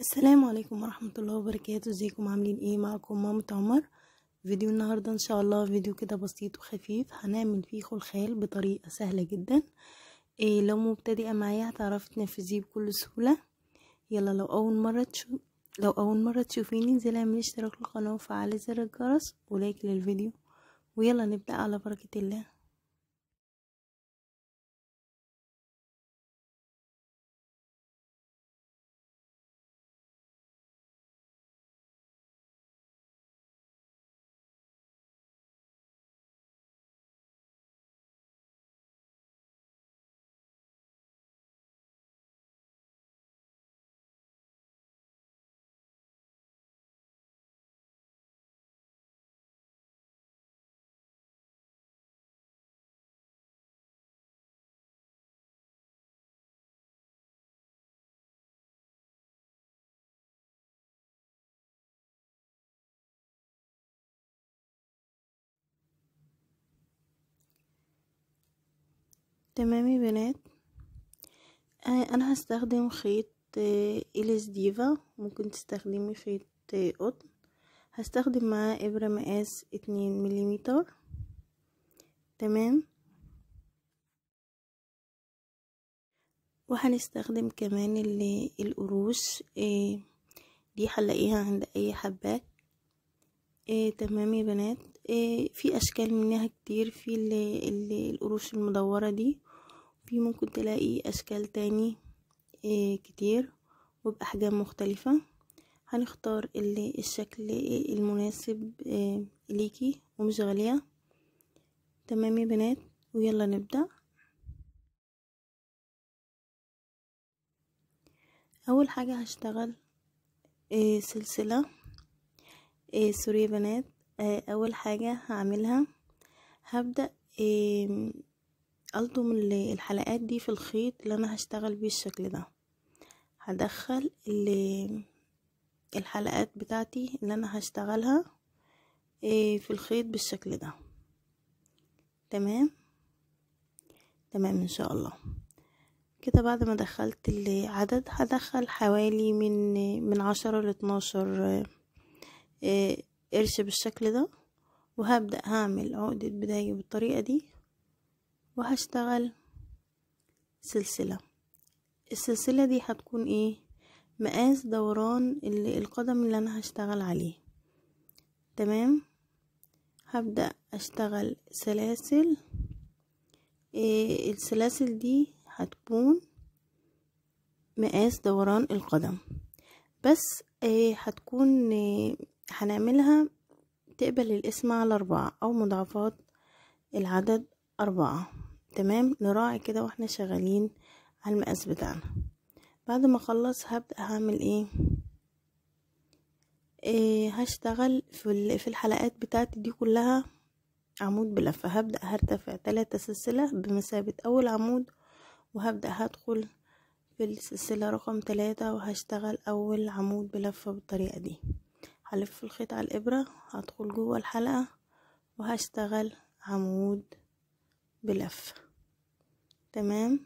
السلام عليكم ورحمة الله وبركاته ازيكم عاملين ايه معكم مامة عمر فيديو النهاردة ان شاء الله فيديو كده بسيط وخفيف هنعمل فيه خلخال بطريقة سهلة جدا إيه لو مبتدئة معايا هتعرفي تنفذيه بكل سهولة يلا لو اول مرة تشوف لو اول مرة تشوفيني انزلي اعملي اشتراك للقناة وفعلي زر الجرس ولايك للفيديو ويلا نبدأ على بركة الله تمام يا بنات انا هستخدم خيط آه، اليس ديفا ممكن تستخدمي خيط آه، قطن هستخدم معاه ابرة مقاس اتنين مليمتر تمام وهنستخدم كمان القروش آه، دي هنلاقيها عند اي حباك تمام يا بنات إيه، في اشكال منها كتير في القروش المدورة دي في ممكن تلاقي اشكال تاني إيه، كتير وباحجام مختلفة هنختار الشكل المناسب إيه، ليكي ومش غالية تمام يا بنات ويلا نبدأ اول حاجة هشتغل سلسلة سوري يا بنات آه، اول حاجة هعملها هبدأ الضم الحلقات دي في الخيط اللي انا هشتغل بيه الشكل ده هدخل الحلقات بتاعتي اللي انا هشتغلها آه، في الخيط بالشكل ده تمام تمام ان شاء الله كده بعد ما دخلت العدد هدخل حوالي من من عشرة لاتناشر آه، قرش بالشكل ده وهبدأ هعمل عقدة بداية بالطريقة دي وهشتغل سلسلة السلسلة دي هتكون ايه مقاس دوران اللي القدم اللي انا هشتغل عليه تمام هبدأ اشتغل سلاسل إيه السلاسل دي هتكون مقاس دوران القدم بس إيه هتكون إيه هنعملها تقبل القسمة على أربعة أو مضاعفات العدد أربعة تمام نراعي كده واحنا شغالين على المقاس بتاعنا بعد ما اخلص هبدأ هعمل ايه, إيه هشتغل في, في الحلقات بتاعتي دي كلها عمود بلفة هبدأ هرتفع تلاتة سلسلة بمثابة أول عمود وهبدأ هدخل في السلسلة رقم تلاتة وهشتغل أول عمود بلفة بالطريقة دي هلف الخيط على الإبرة هدخل جوه الحلقة وهشتغل عمود بلفة تمام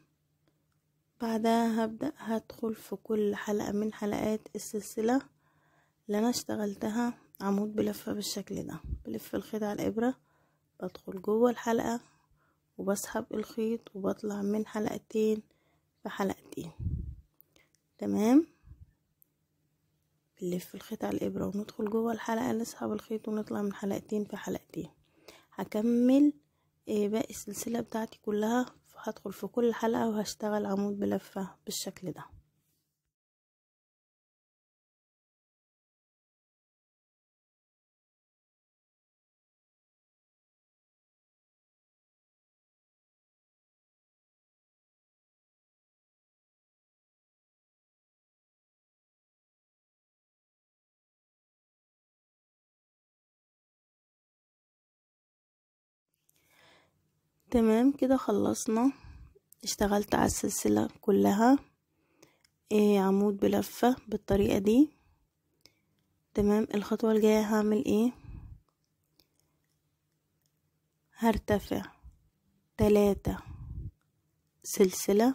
بعدها هبدأ هدخل في كل حلقة من حلقات السلسلة اللي أنا اشتغلتها عمود بلفة بالشكل ده بلف الخيط على الإبرة بدخل جوه الحلقة وبسحب الخيط وبطلع من حلقتين في حلقتين تمام نلف الخيط على الابره وندخل جوه الحلقه نسحب الخيط ونطلع من حلقتين في حلقتين هكمل آه، باقي السلسله بتاعتي كلها هدخل في كل حلقه وهشتغل عمود بلفه بالشكل ده تمام كده خلصنا اشتغلت على السلسلة كلها ايه عمود بلفة بالطريقة دي تمام الخطوة الجاية هعمل ايه هرتفع تلاتة سلسلة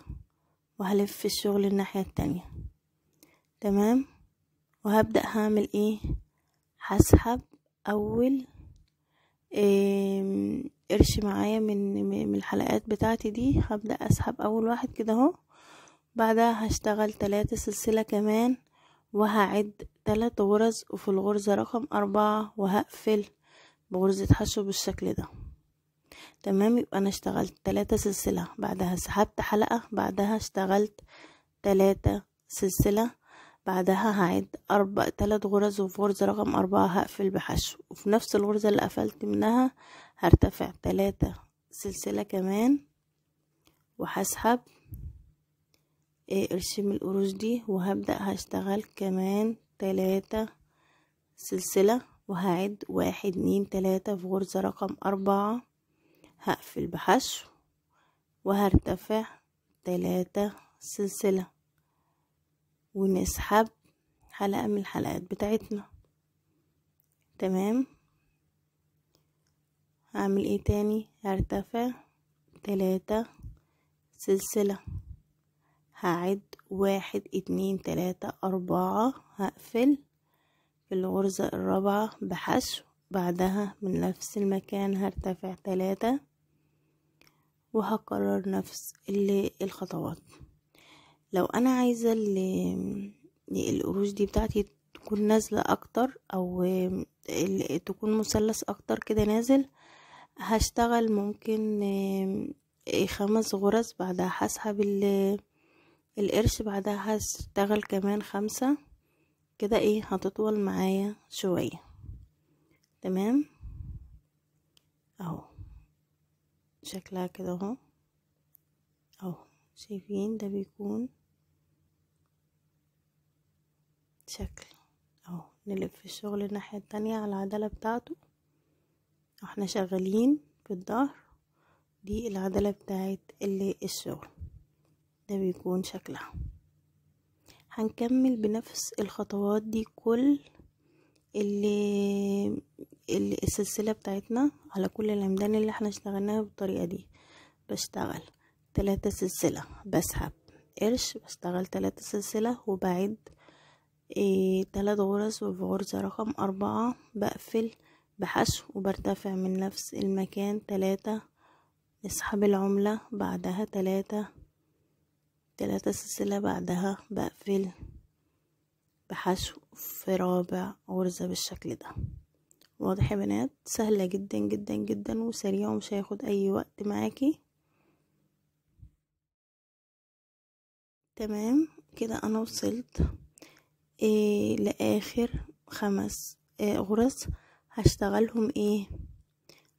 وهلف الشغل الناحية التانية تمام وهبدأ هعمل ايه هسحب اول إيه قرش معايا من من الحلقات بتاعتي دي هبدأ اسحب اول واحد كده اهو بعدها هشتغل تلاتة سلسلة كمان وهعد تلات غرز وفي الغرزة رقم أربعة وهقفل بغرزة حشو بالشكل ده تمام يبقى أنا اشتغلت تلاتة سلسلة بعدها سحبت حلقة بعدها اشتغلت تلاتة سلسلة بعدها هعد أربع تلات غرز وفي غرزة رقم أربعة هقفل بحشو وفي نفس الغرزة اللي قفلت منها هرتفع تلاتة سلسلة كمان وهسحب ارسم آه، القروش دي وهبدأ هشتغل كمان تلاتة سلسلة وهعد واحد اتنين تلاتة في غرزة رقم أربعة هقفل بحشو وهرتفع تلاتة سلسلة ونسحب حلقة من الحلقات بتاعتنا تمام هعمل ايه تاني هرتفع تلاتة سلسلة هعد واحد اتنين تلاتة اربعة هقفل في الغرزة الرابعة بحشو بعدها من نفس المكان هرتفع تلاتة وهكرر نفس الخطوات لو انا عايزة القروش دي بتاعتي تكون نازلة اكتر او تكون مثلث اكتر كده نازل هشتغل ممكن إيه، خمس غرز بعدها هسحب القرش بعدها هشتغل كمان خمسة كده ايه هتطول معايا شوية تمام اهو شكلها كده اهو اهو شايفين ده بيكون شكل اهو نلف الشغل الناحية التانية على العدلة بتاعته واحنا شغالين في الظهر دي العضلة بتاعت اللي الشغل ده بيكون شكلها هنكمل بنفس الخطوات دي كل اللي السلسلة بتاعتنا على كل العمدان اللي احنا اشتغلناها بالطريقة دي بشتغل تلاتة سلسلة بسحب قرش بشتغل تلاتة سلسلة وبعد ايه تلات غرز وفي غرزة رقم أربعة بقفل بحشو وبرتفع من نفس المكان تلاتة اسحب العملة بعدها تلاتة تلاتة سلسلة بعدها بقفل بحشو في رابع غرزة بالشكل ده واضح يا بنات سهلة جدا جدا جدا وسريعة ومش هياخد اي وقت معاكي تمام كده انا وصلت إيه لاخر خمس إيه غرز هشتغلهم ايه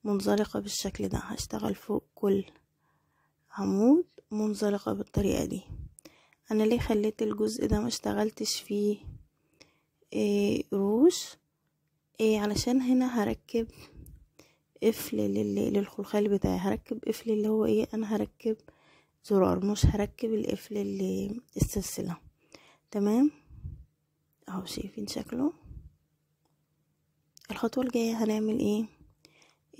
منزلقة بالشكل ده هشتغل فوق كل عمود منزلقة بالطريقة دي انا ليه خليت الجزء ده ما اشتغلتش فيه إيه روش إيه علشان هنا هركب قفل للخلخال بتاعي هركب قفل اللي هو ايه انا هركب زرار مش هركب القفل السلسلة تمام اهو شايفين شكله الخطوة الجاية هنعمل ايه,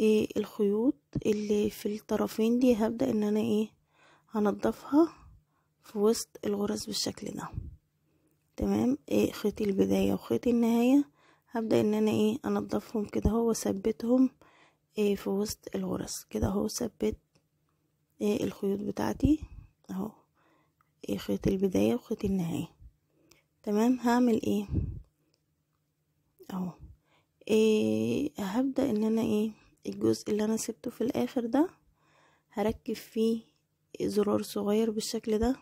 إيه الخيوط اللي في الطرفين دي هبدأ ان انا ايه هنضفها في وسط الغرز بالشكل ده تمام ايه خيط البداية وخيط النهاية هبدأ ان انا ايه انضفهم كده هو واثبتهم ايه في وسط الغرز كده اهو ثبت ايه الخيوط بتاعتي اهو ايه خيط البداية وخيط النهاية تمام هعمل ايه اهو إيه هبدأ ان انا ايه الجزء اللي انا سبته في الاخر ده هركب فيه زرار صغير بالشكل ده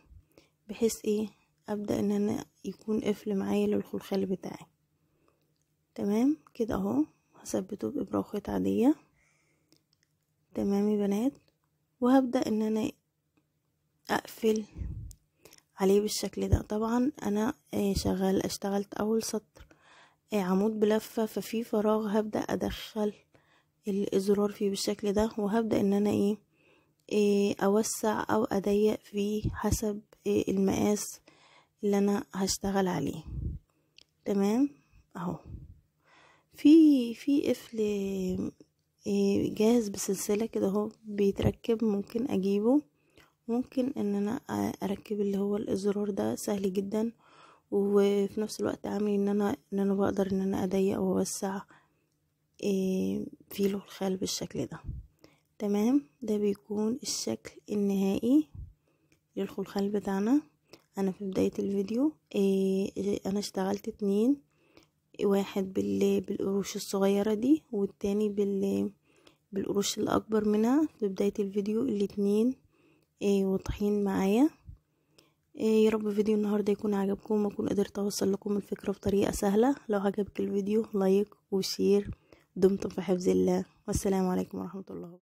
بحيث ايه ابدأ ان انا يكون قفل معايا للخلخال بتاعي تمام كده اهو هثبته بابرة وخيط عادية تمام يا بنات وهبدأ ان انا اقفل عليه بالشكل ده طبعا انا آه، شغال اشتغلت اول سطر عمود بلفة ففي فراغ هبدأ أدخل الازرار فيه بالشكل ده وهبدأ ان انا ايه, إيه اوسع او اضيق فيه حسب إيه المقاس اللي انا هشتغل عليه تمام اهو في في قفل إيه جاهز بسلسلة كده اهو بيتركب ممكن اجيبه ممكن ان انا اركب اللي هو الازرار ده سهل جدا وفي نفس الوقت عامل ان انا ان انا بقدر ان انا اضيق واوسع آه، فيلو الخال بالشكل ده تمام ده بيكون الشكل النهائي للخلخال بتاعنا انا في بداية الفيديو آه، انا اشتغلت اتنين واحد بالقروش الصغيرة دي والتاني بال بالقروش الاكبر منها في بداية الفيديو الاتنين آه، واضحين معايا إيه، يا رب فيديو النهاردة يكون عجبكم واكون قدرت اوصل لكم الفكرة بطريقة سهلة لو عجبك الفيديو لايك وشير دمتم في حفظ الله والسلام عليكم ورحمة الله